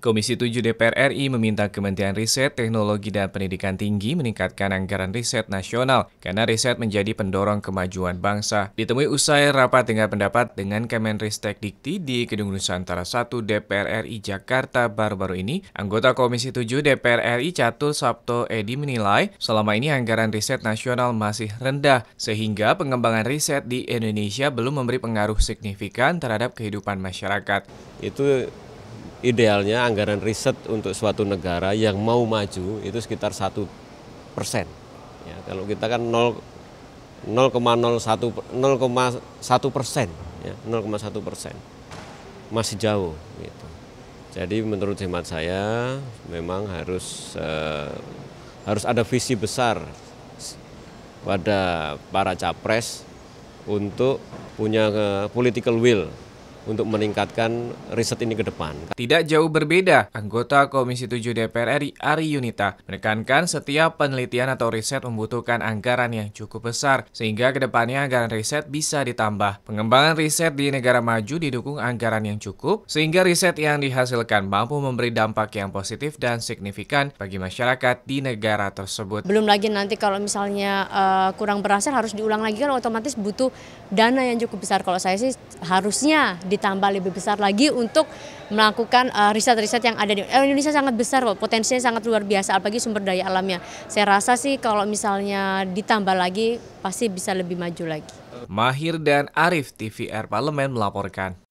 Komisi 7 DPR RI meminta Kementerian Riset, Teknologi, dan Pendidikan Tinggi meningkatkan anggaran riset nasional karena riset menjadi pendorong kemajuan bangsa. Ditemui usai rapat dengar pendapat dengan Kemenristek Dikti di Gedung Nusantara 1 DPR RI Jakarta baru-baru ini, anggota Komisi 7 DPR RI Catul Sabto Edi menilai selama ini anggaran riset nasional masih rendah sehingga pengembangan riset di Indonesia belum memberi pengaruh signifikan terhadap kehidupan masyarakat. Itu idealnya anggaran riset untuk suatu negara yang mau maju itu sekitar satu persen. Ya, kalau kita kan 0,01 0,1 persen, ya, 0,1 persen masih jauh. Gitu. Jadi menurut hemat saya memang harus eh, harus ada visi besar pada para capres untuk punya eh, political will untuk meningkatkan riset ini ke depan. Tidak jauh berbeda, anggota Komisi 7 DPR RI Ari Yunita menekankan setiap penelitian atau riset membutuhkan anggaran yang cukup besar, sehingga ke depannya anggaran riset bisa ditambah. Pengembangan riset di negara maju didukung anggaran yang cukup, sehingga riset yang dihasilkan mampu memberi dampak yang positif dan signifikan bagi masyarakat di negara tersebut. Belum lagi nanti kalau misalnya uh, kurang berhasil harus diulang lagi kan otomatis butuh dana yang cukup besar. Kalau saya sih harusnya ditambah lebih besar lagi untuk melakukan eh, riset-riset uh, yang ada di eh, Indonesia sangat besar loh, potensinya sangat luar biasa apalagi sumber daya alamnya. Saya rasa sih kalau misalnya ditambah lagi pasti bisa lebih maju lagi. Mahir dan Arif TVR Parlemen melaporkan.